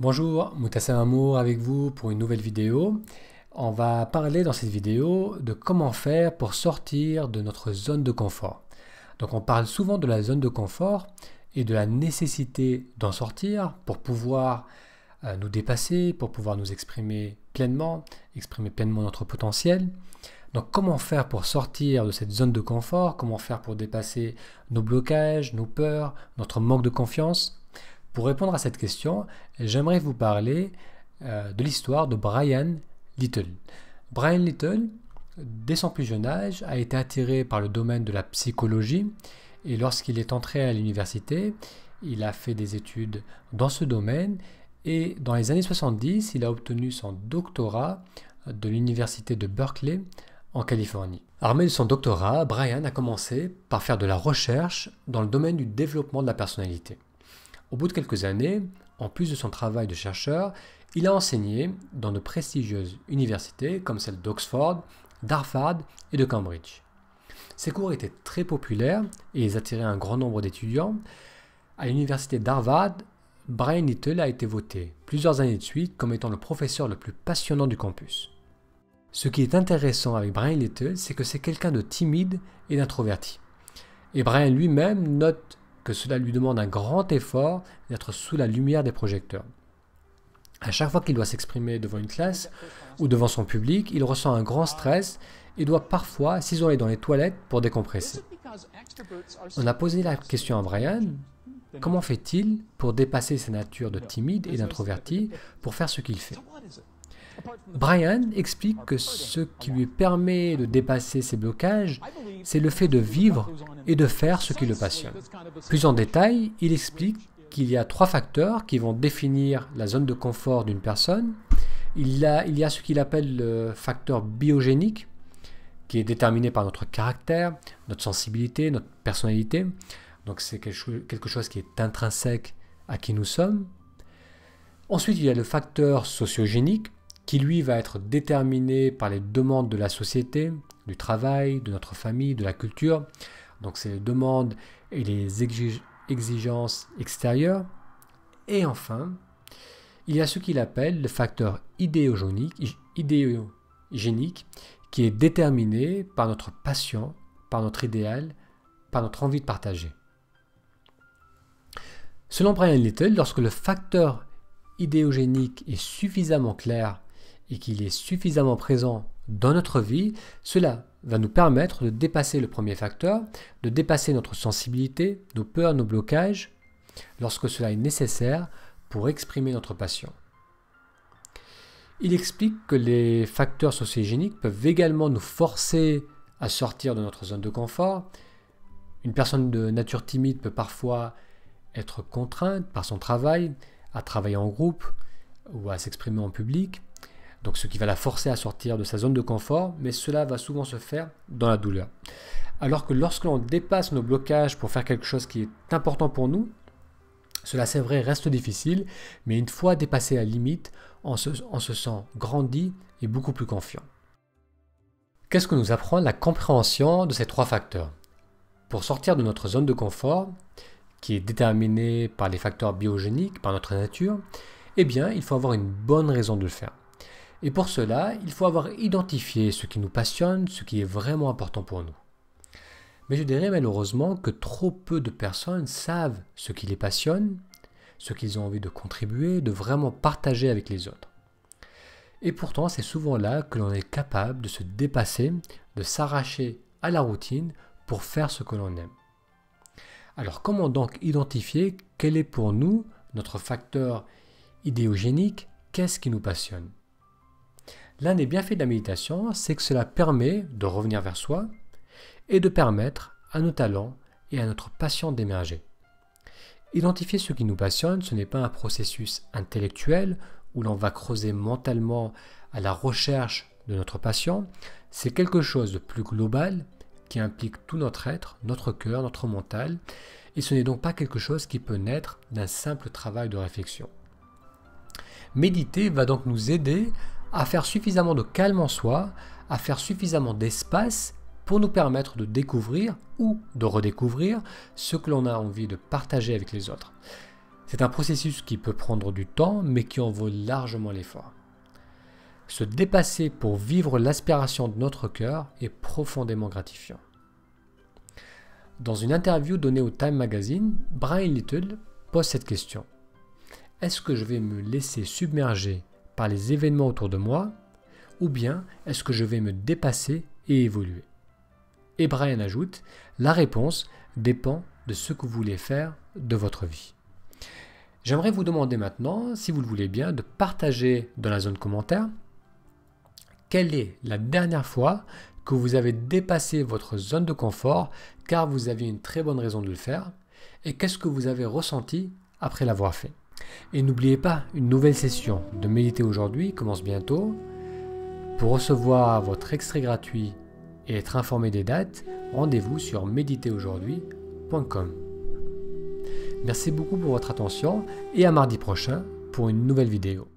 Bonjour, Moutassem Amour avec vous pour une nouvelle vidéo. On va parler dans cette vidéo de comment faire pour sortir de notre zone de confort. Donc on parle souvent de la zone de confort et de la nécessité d'en sortir pour pouvoir euh, nous dépasser, pour pouvoir nous exprimer pleinement, exprimer pleinement notre potentiel. Donc comment faire pour sortir de cette zone de confort, comment faire pour dépasser nos blocages, nos peurs, notre manque de confiance pour répondre à cette question, j'aimerais vous parler euh, de l'histoire de Brian Little. Brian Little, dès son plus jeune âge, a été attiré par le domaine de la psychologie et lorsqu'il est entré à l'université, il a fait des études dans ce domaine et dans les années 70, il a obtenu son doctorat de l'université de Berkeley en Californie. Armé de son doctorat, Brian a commencé par faire de la recherche dans le domaine du développement de la personnalité. Au bout de quelques années, en plus de son travail de chercheur, il a enseigné dans de prestigieuses universités comme celle d'Oxford, d'Harvard et de Cambridge. Ses cours étaient très populaires et ils attiraient un grand nombre d'étudiants. À l'université d'Harvard, Brian Little a été voté plusieurs années de suite comme étant le professeur le plus passionnant du campus. Ce qui est intéressant avec Brian Little, c'est que c'est quelqu'un de timide et d'introverti. Et Brian lui-même note que cela lui demande un grand effort d'être sous la lumière des projecteurs. À chaque fois qu'il doit s'exprimer devant une classe ou devant son public, il ressent un grand stress et doit parfois s'isoler dans les toilettes pour décompresser. On a posé la question à Brian, comment fait-il pour dépasser sa nature de timide et d'introverti pour faire ce qu'il fait Brian explique que ce qui lui permet de dépasser ses blocages, c'est le fait de vivre et de faire ce qui le passionne. Plus en détail, il explique qu'il y a trois facteurs qui vont définir la zone de confort d'une personne. Il, il y a ce qu'il appelle le facteur biogénique, qui est déterminé par notre caractère, notre sensibilité, notre personnalité. Donc c'est quelque chose qui est intrinsèque à qui nous sommes. Ensuite, il y a le facteur sociogénique, qui lui va être déterminé par les demandes de la société, du travail, de notre famille, de la culture. Donc c'est les demandes et les exigences extérieures. Et enfin, il y a ce qu'il appelle le facteur idéogénique, idéogénique qui est déterminé par notre passion, par notre idéal, par notre envie de partager. Selon Brian Little, lorsque le facteur idéogénique est suffisamment clair et qu'il est suffisamment présent dans notre vie, cela va nous permettre de dépasser le premier facteur, de dépasser notre sensibilité, nos peurs, nos blocages, lorsque cela est nécessaire pour exprimer notre passion. Il explique que les facteurs sociogéniques peuvent également nous forcer à sortir de notre zone de confort. Une personne de nature timide peut parfois être contrainte par son travail à travailler en groupe ou à s'exprimer en public donc ce qui va la forcer à sortir de sa zone de confort, mais cela va souvent se faire dans la douleur. Alors que lorsque l'on dépasse nos blocages pour faire quelque chose qui est important pour nous, cela c'est vrai reste difficile, mais une fois dépassé la limite, on se, sent grandi et beaucoup plus confiant. Qu'est-ce que nous apprend la compréhension de ces trois facteurs Pour sortir de notre zone de confort, qui est déterminée par les facteurs biogéniques, par notre nature, eh bien, il faut avoir une bonne raison de le faire. Et pour cela, il faut avoir identifié ce qui nous passionne, ce qui est vraiment important pour nous. Mais je dirais malheureusement que trop peu de personnes savent ce qui les passionne, ce qu'ils ont envie de contribuer, de vraiment partager avec les autres. Et pourtant, c'est souvent là que l'on est capable de se dépasser, de s'arracher à la routine pour faire ce que l'on aime. Alors comment donc identifier quel est pour nous notre facteur idéogénique, qu'est-ce qui nous passionne L'un des bienfaits de la méditation, c'est que cela permet de revenir vers soi et de permettre à nos talents et à notre passion d'émerger. Identifier ce qui nous passionne, ce n'est pas un processus intellectuel où l'on va creuser mentalement à la recherche de notre passion, c'est quelque chose de plus global qui implique tout notre être, notre cœur, notre mental, et ce n'est donc pas quelque chose qui peut naître d'un simple travail de réflexion. Méditer va donc nous aider à faire suffisamment de calme en soi, à faire suffisamment d'espace pour nous permettre de découvrir ou de redécouvrir ce que l'on a envie de partager avec les autres. C'est un processus qui peut prendre du temps, mais qui en vaut largement l'effort. Se dépasser pour vivre l'aspiration de notre cœur est profondément gratifiant. Dans une interview donnée au Time Magazine, Brian Little pose cette question. Est-ce que je vais me laisser submerger par les événements autour de moi ou bien est-ce que je vais me dépasser et évoluer Et Brian ajoute, la réponse dépend de ce que vous voulez faire de votre vie. J'aimerais vous demander maintenant, si vous le voulez bien, de partager dans la zone commentaire quelle est la dernière fois que vous avez dépassé votre zone de confort car vous aviez une très bonne raison de le faire et qu'est-ce que vous avez ressenti après l'avoir fait. Et n'oubliez pas, une nouvelle session de Méditer aujourd'hui commence bientôt. Pour recevoir votre extrait gratuit et être informé des dates, rendez-vous sur méditeraujourd'hui.com. Merci beaucoup pour votre attention et à mardi prochain pour une nouvelle vidéo.